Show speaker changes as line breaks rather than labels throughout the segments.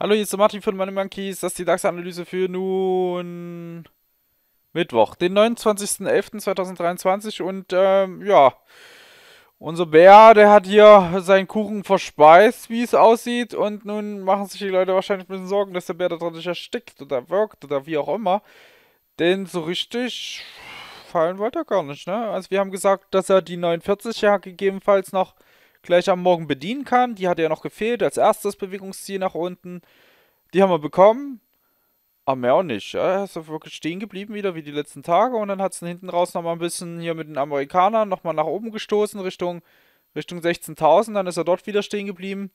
Hallo, hier ist der Martin von Money Monkeys. Das ist die DAX-Analyse für nun Mittwoch, den 29.11.2023. Und ähm, ja, unser Bär, der hat hier seinen Kuchen verspeist, wie es aussieht. Und nun machen sich die Leute wahrscheinlich ein bisschen Sorgen, dass der Bär da drin nicht erstickt oder wirkt oder wie auch immer. Denn so richtig fallen wollte er gar nicht, ne? Also wir haben gesagt, dass er die 49 ja gegebenenfalls noch gleich am Morgen bedienen kann. Die hatte ja noch gefehlt als erstes Bewegungsziel nach unten. Die haben wir bekommen. Aber ah, mehr auch nicht. Er ist wirklich stehen geblieben wieder wie die letzten Tage und dann hat es hinten raus nochmal ein bisschen hier mit den Amerikanern nochmal nach oben gestoßen Richtung, Richtung 16.000. Dann ist er dort wieder stehen geblieben.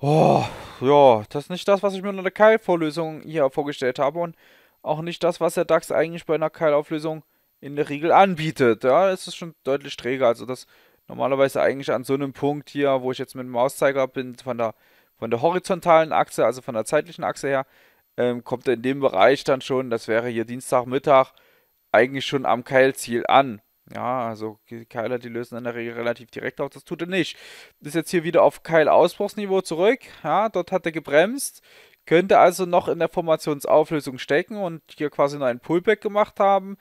Oh, ja,
das ist nicht das, was ich mir in der Keilvorlösung hier vorgestellt habe und auch nicht das, was der DAX eigentlich bei einer Keilauflösung in der Regel anbietet. Ja, das ist schon deutlich träger. Also das normalerweise eigentlich an so einem Punkt hier, wo ich jetzt mit dem Mauszeiger bin, von der, von der horizontalen Achse, also von der zeitlichen Achse her, ähm, kommt er in dem Bereich dann schon, das wäre hier Dienstagmittag, eigentlich schon am Keilziel an. Ja, also die Keiler, die lösen in der Regel relativ direkt auf, das tut er nicht. Ist jetzt hier wieder auf Keilausbruchsniveau zurück, ja, dort hat er gebremst, könnte also noch in der Formationsauflösung stecken und hier quasi noch ein Pullback gemacht haben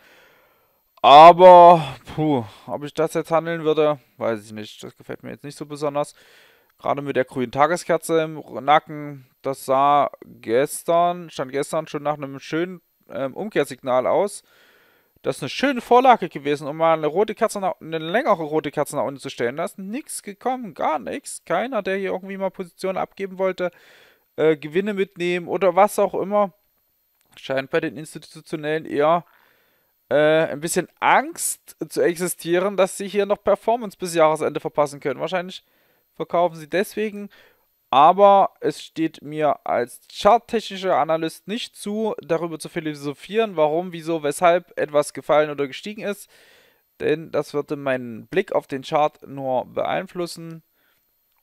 aber, puh, ob ich das jetzt handeln würde, weiß ich nicht. Das gefällt mir jetzt nicht so besonders. Gerade mit der grünen Tageskerze im Nacken, das sah gestern, stand gestern schon nach einem schönen ähm, Umkehrsignal aus. Das ist eine schöne Vorlage gewesen, um mal eine rote Kerze, nach, eine längere rote Kerze nach unten zu stellen. Da ist nichts gekommen, gar nichts. Keiner, der hier irgendwie mal Positionen abgeben wollte, äh, Gewinne mitnehmen oder was auch immer, scheint bei den Institutionellen eher äh, ein bisschen Angst zu existieren, dass sie hier noch Performance bis Jahresende verpassen können. Wahrscheinlich verkaufen sie deswegen. Aber es steht mir als charttechnischer Analyst nicht zu, darüber zu philosophieren, warum, wieso, weshalb etwas gefallen oder gestiegen ist. Denn das würde meinen Blick auf den Chart nur beeinflussen.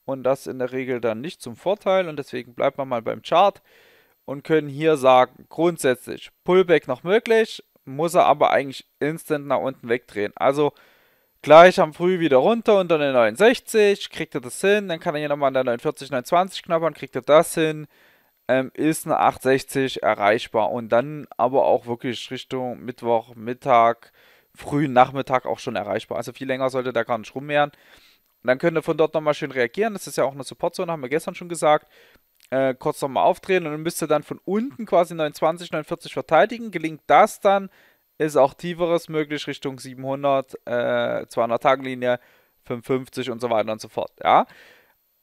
Und das in der Regel dann nicht zum Vorteil. Und deswegen bleibt man mal beim Chart und können hier sagen, grundsätzlich Pullback noch möglich, muss er aber eigentlich instant nach unten wegdrehen. Also gleich am Früh wieder runter unter eine 69, kriegt er das hin, dann kann er hier nochmal an der 49, 29 knabbern, kriegt er das hin, ähm, ist eine 860 erreichbar und dann aber auch wirklich Richtung Mittwoch, Mittag, frühen Nachmittag auch schon erreichbar. Also viel länger sollte da gar nicht rummehren. Und dann könnt ihr von dort nochmal schön reagieren. Das ist ja auch eine Supportzone, haben wir gestern schon gesagt äh, kurz nochmal aufdrehen und müsste dann von unten quasi 29, 49 verteidigen. Gelingt das dann, ist auch tieferes möglich Richtung 700, äh, 200-Tagen-Linie, 55 und so weiter und so fort. Ja,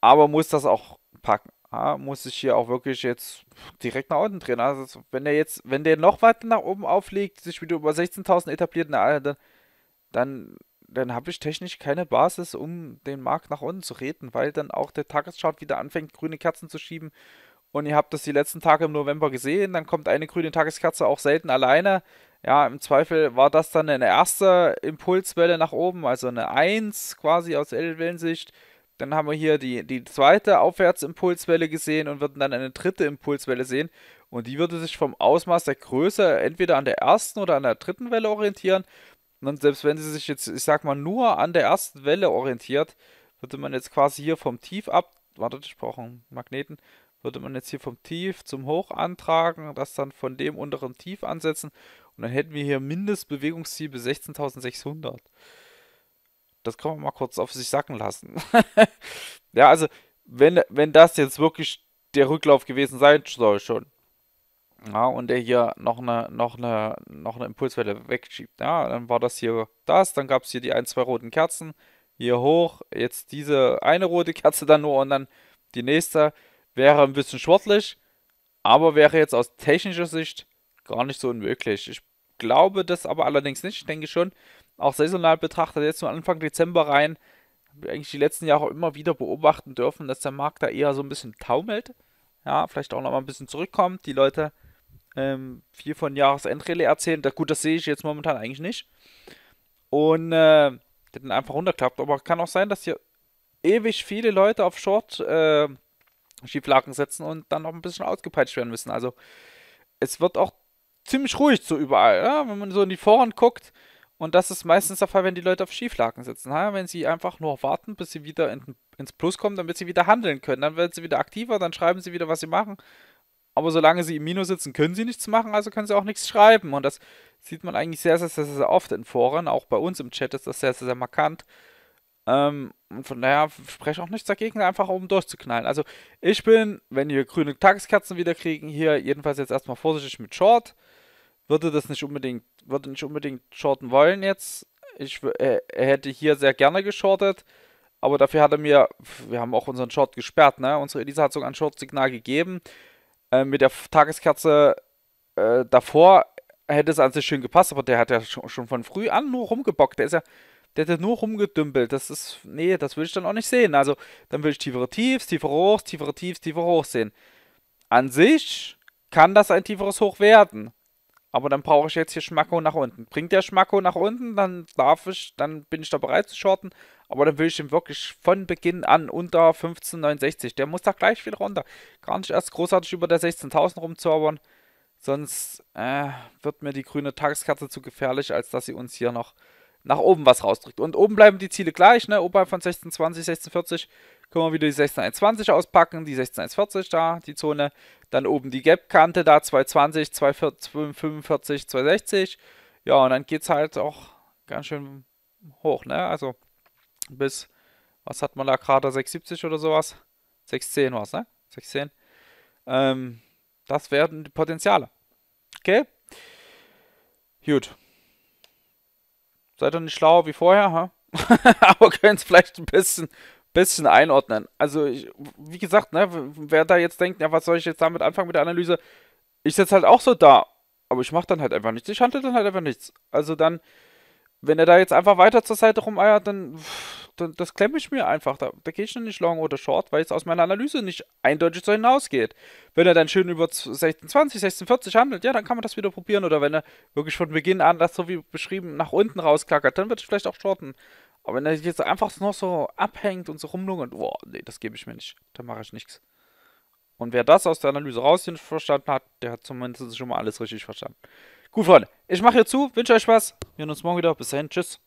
aber muss das auch packen. Ja? muss ich hier auch wirklich jetzt direkt nach unten drehen. Also wenn der jetzt, wenn der noch weiter nach oben auflegt, sich wieder über 16.000 etabliert, na, dann, dann dann habe ich technisch keine Basis, um den Markt nach unten zu reden, weil dann auch der Tageschart wieder anfängt, grüne Kerzen zu schieben. Und ihr habt das die letzten Tage im November gesehen, dann kommt eine grüne Tageskerze auch selten alleine. Ja, im Zweifel war das dann eine erste Impulswelle nach oben, also eine 1 quasi aus L-Wellensicht. Dann haben wir hier die, die zweite Aufwärtsimpulswelle gesehen und würden dann eine dritte Impulswelle sehen. Und die würde sich vom Ausmaß der Größe entweder an der ersten oder an der dritten Welle orientieren. Und ne, selbst wenn sie sich jetzt, ich sag mal, nur an der ersten Welle orientiert, würde man jetzt quasi hier vom Tief ab, wartet, ich brauche einen Magneten, würde man jetzt hier vom Tief zum Hoch antragen, das dann von dem unteren Tief ansetzen und dann hätten wir hier Mindestbewegungsziel bis 16.600. Das kann man mal kurz auf sich sacken lassen. ja, also wenn, wenn das jetzt wirklich der Rücklauf gewesen sein soll schon, ja, und der hier noch eine, noch eine, noch eine Impulswelle wegschiebt. Ja, dann war das hier das, dann gab es hier die ein, zwei roten Kerzen, hier hoch, jetzt diese eine rote Kerze dann nur und dann die nächste wäre ein bisschen sportlich, aber wäre jetzt aus technischer Sicht gar nicht so unmöglich. Ich glaube das aber allerdings nicht. Ich denke schon, auch saisonal betrachtet, jetzt nur Anfang Dezember rein, eigentlich die letzten Jahre immer wieder beobachten dürfen, dass der Markt da eher so ein bisschen taumelt. Ja, vielleicht auch nochmal ein bisschen zurückkommt. Die Leute ähm, viel von Jahresendrallye erzählen. Da, gut, das sehe ich jetzt momentan eigentlich nicht. Und äh, den einfach runterklappt. Aber kann auch sein, dass hier ewig viele Leute auf Short äh, Schieflagen setzen und dann noch ein bisschen ausgepeitscht werden müssen. Also es wird auch ziemlich ruhig so überall, ja? wenn man so in die Foren guckt. Und das ist meistens der Fall, wenn die Leute auf Schieflagen sitzen. Ja? Wenn sie einfach nur warten, bis sie wieder in, ins Plus kommen, damit sie wieder handeln können. Dann werden sie wieder aktiver, dann schreiben sie wieder, was sie machen aber solange sie im Minus sitzen, können sie nichts machen, also können sie auch nichts schreiben. Und das sieht man eigentlich sehr, sehr, sehr, sehr oft in Foren. Auch bei uns im Chat ist das sehr, sehr, sehr markant. Ähm, und von daher spreche auch nichts dagegen, einfach um durchzuknallen. Also ich bin, wenn wir grüne Tageskerzen wieder kriegen, hier jedenfalls jetzt erstmal vorsichtig mit Short. Würde das nicht unbedingt, würde nicht unbedingt shorten wollen jetzt. Ich äh, hätte hier sehr gerne geschortet. Aber dafür hat er mir, wir haben auch unseren Short gesperrt, ne? Unsere Elisa hat sogar ein Short-Signal gegeben. Ähm, mit der Tageskerze äh, davor hätte es an sich schön gepasst, aber der hat ja schon, schon von früh an nur rumgebockt. Der ist ja, der hat ja nur rumgedümpelt. Das ist, nee, das will ich dann auch nicht sehen. Also, dann will ich tiefere Tiefs, tiefere Hochs, tiefere Tiefs, tiefere Hochs sehen. An sich kann das ein tieferes Hoch werden. Aber dann brauche ich jetzt hier Schmacko nach unten. Bringt der Schmacko nach unten, dann darf ich, dann bin ich da bereit zu shorten. Aber dann will ich ihn wirklich von Beginn an unter 15,69. Der muss da gleich viel runter. Gar nicht erst großartig über der 16.000 rumzaubern. Sonst äh, wird mir die grüne Tageskarte zu gefährlich, als dass sie uns hier noch nach oben was rausdrückt. Und oben bleiben die Ziele gleich, ne? Oberhalb von 1620, 1640 können wir wieder die 16120 auspacken, die 16140 da, die Zone. Dann oben die Gap-Kante da, 220, 245, 260. Ja, und dann geht es halt auch ganz schön hoch, ne? Also bis, was hat man da gerade, 670 oder sowas? 610 war es, ne? 610. Ähm, das wären die Potenziale. Okay? Gut. Seid ihr nicht schlauer wie vorher, ha? aber könnt es vielleicht ein bisschen, bisschen einordnen. Also, ich, wie gesagt, ne, wer da jetzt denkt, ja, was soll ich jetzt damit anfangen mit der Analyse? Ich sitze halt auch so da, aber ich mache dann halt einfach nichts. Ich handle dann halt einfach nichts. Also dann wenn er da jetzt einfach weiter zur Seite rumeiert, dann, dann das klemme ich mir einfach. Da, da gehe ich dann nicht long oder short, weil es aus meiner Analyse nicht eindeutig so hinausgeht. Wenn er dann schön über 1620, 1640 handelt, ja, dann kann man das wieder probieren. Oder wenn er wirklich von Beginn an das so wie beschrieben nach unten rausklackert, dann wird ich vielleicht auch shorten. Aber wenn er jetzt einfach noch so abhängt und so rumlungert, boah, nee, das gebe ich mir nicht. Da mache ich nichts. Und wer das aus der Analyse raus verstanden hat, der hat zumindest schon mal alles richtig verstanden. Gut, Freunde, ich mache hier zu, wünsche euch Spaß. Wir sehen uns morgen wieder. Bis dahin, tschüss.